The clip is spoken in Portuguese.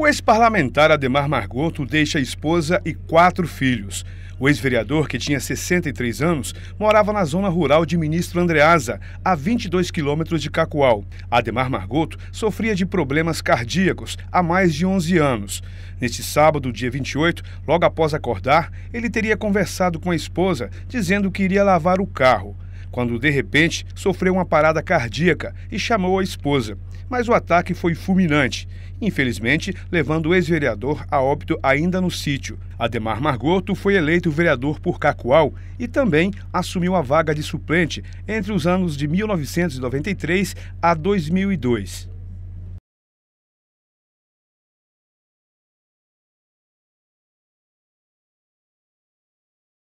O ex-parlamentar Ademar Margoto deixa esposa e quatro filhos. O ex-vereador, que tinha 63 anos, morava na zona rural de Ministro Andreasa, a 22 quilômetros de Cacoal. Ademar Margoto sofria de problemas cardíacos há mais de 11 anos. Neste sábado, dia 28, logo após acordar, ele teria conversado com a esposa, dizendo que iria lavar o carro quando de repente sofreu uma parada cardíaca e chamou a esposa. Mas o ataque foi fulminante, infelizmente levando o ex-vereador a óbito ainda no sítio. Ademar Margoto foi eleito vereador por Cacoal e também assumiu a vaga de suplente entre os anos de 1993 a 2002.